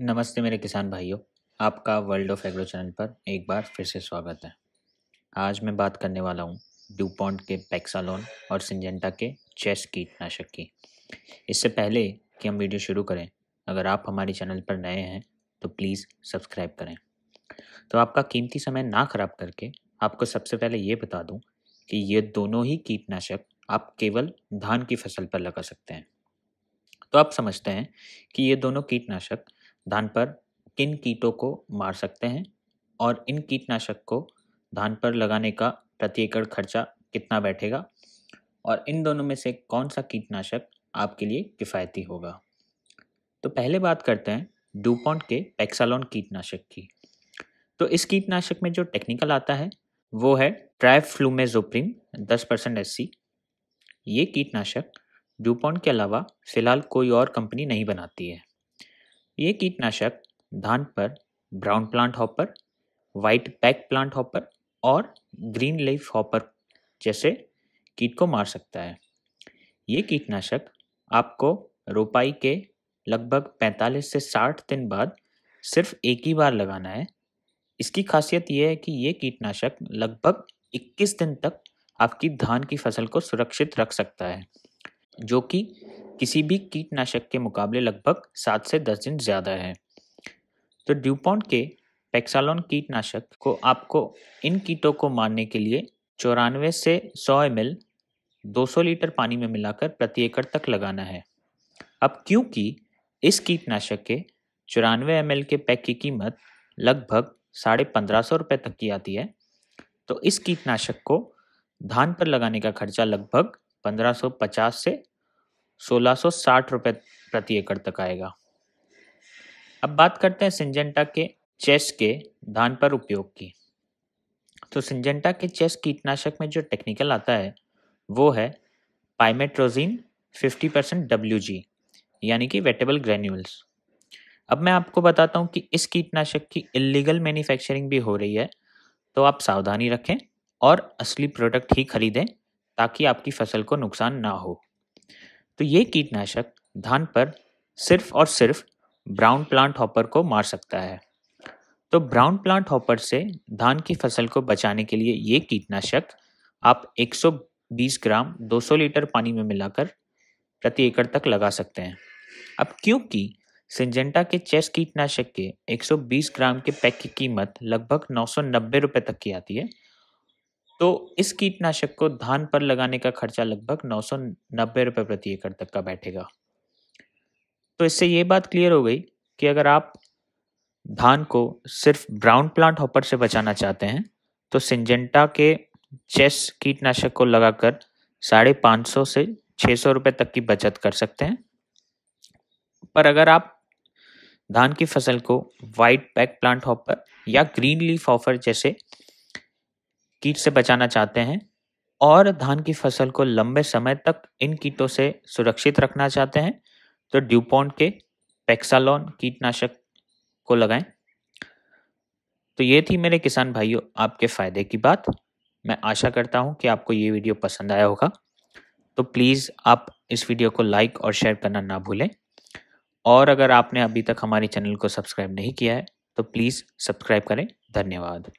नमस्ते मेरे किसान भाइयों आपका वर्ल्ड ऑफ एग्रो चैनल पर एक बार फिर से स्वागत है आज मैं बात करने वाला हूँ ड्यूपॉन्ट के पैक्सालोन और सिंजेंटा के चेस कीटनाशक की इससे पहले कि हम वीडियो शुरू करें अगर आप हमारे चैनल पर नए हैं तो प्लीज़ सब्सक्राइब करें तो आपका कीमती समय ना ख़राब करके आपको सबसे पहले ये बता दूँ कि ये दोनों ही कीटनाशक आप केवल धान की फसल पर लगा सकते हैं तो आप समझते हैं कि ये दोनों कीटनाशक धान पर किन कीटों को मार सकते हैं और इन कीटनाशक को धान पर लगाने का प्रति एकड़ खर्चा कितना बैठेगा और इन दोनों में से कौन सा कीटनाशक आपके लिए किफ़ायती होगा तो पहले बात करते हैं डूपॉन्ट के पेक्सालोन कीटनाशक की तो इस कीटनाशक में जो टेक्निकल आता है वो है ट्राइफ्लूमेजोप्रिन दस परसेंट एस ये कीटनाशक डूपॉन्ट के अलावा फ़िलहाल कोई और कंपनी नहीं बनाती है ये कीटनाशक धान पर brown plant hopper white back plant hopper और ग्रीन लीफ हॉपर जैसे कीट को मार सकता है ये कीटनाशक आपको रोपाई के लगभग 45 से 60 दिन बाद सिर्फ एक ही बार लगाना है इसकी खासियत यह है कि ये कीटनाशक लगभग 21 दिन तक आपकी धान की फसल को सुरक्षित रख सकता है जो कि किसी भी कीटनाशक के मुकाबले लगभग सात से दस दिन ज़्यादा है तो ड्यूपॉन्ट के पैक्सालोन कीटनाशक को आपको इन कीटों को मारने के लिए चौरानवे से सौ एम 200 लीटर पानी में मिलाकर प्रति एकड़ तक लगाना है अब क्योंकि इस कीटनाशक के चौरानवे एम के पैक की कीमत लगभग साढ़े पंद्रह सौ रुपये तक की आती है तो इस कीटनाशक को धान पर लगाने का खर्चा लगभग पंद्रह सौ पचास से सोलह रुपए प्रति एकड़ तक आएगा अब बात करते हैं सिंजेंटा के चेस के धान पर उपयोग की तो सिंजेंटा के चेस कीटनाशक में जो टेक्निकल आता है वो है पाइमेट्रोजिन 50 परसेंट डब्ल्यू यानी कि वेटेबल ग्रेन्यूल्स अब मैं आपको बताता हूँ कि इस कीटनाशक की इलीगल मैन्युफैक्चरिंग भी हो रही है तो आप सावधानी रखें और असली प्रोडक्ट ही खरीदें ताकि आपकी फसल को नुकसान ना हो तो ये कीटनाशक धान पर सिर्फ और सिर्फ ब्राउन प्लांट हॉपर को मार सकता है तो ब्राउन प्लांट हॉपर से धान की फसल को बचाने के लिए ये कीटनाशक आप 120 ग्राम 200 लीटर पानी में मिलाकर प्रति एकड़ तक लगा सकते हैं अब क्योंकि सिंजेंटा के चेस कीटनाशक के 120 ग्राम के पैक की कीमत लगभग नौ रुपए तक की आती है तो इस कीटनाशक को धान पर लगाने का खर्चा लगभग नौ सौ नब्बे रुपये प्रति एकड़ तक का बैठेगा तो इससे ये बात क्लियर हो गई कि अगर आप धान को सिर्फ ब्राउन प्लांट हॉपर से बचाना चाहते हैं तो सिंजेंटा के चेस कीटनाशक को लगाकर साढ़े पाँच सौ से छः सौ रुपये तक की बचत कर सकते हैं पर अगर आप धान की फसल को वाइट पैक प्लांट हॉपर या ग्रीन लीफ ऑफर जैसे कीट से बचाना चाहते हैं और धान की फसल को लंबे समय तक इन कीटों से सुरक्षित रखना चाहते हैं तो ड्यूपॉन्ट के पेक्सालॉन कीटनाशक को लगाएं तो ये थी मेरे किसान भाइयों आपके फ़ायदे की बात मैं आशा करता हूँ कि आपको ये वीडियो पसंद आया होगा तो प्लीज़ आप इस वीडियो को लाइक और शेयर करना ना भूलें और अगर आपने अभी तक हमारे चैनल को सब्सक्राइब नहीं किया है तो प्लीज़ सब्सक्राइब करें धन्यवाद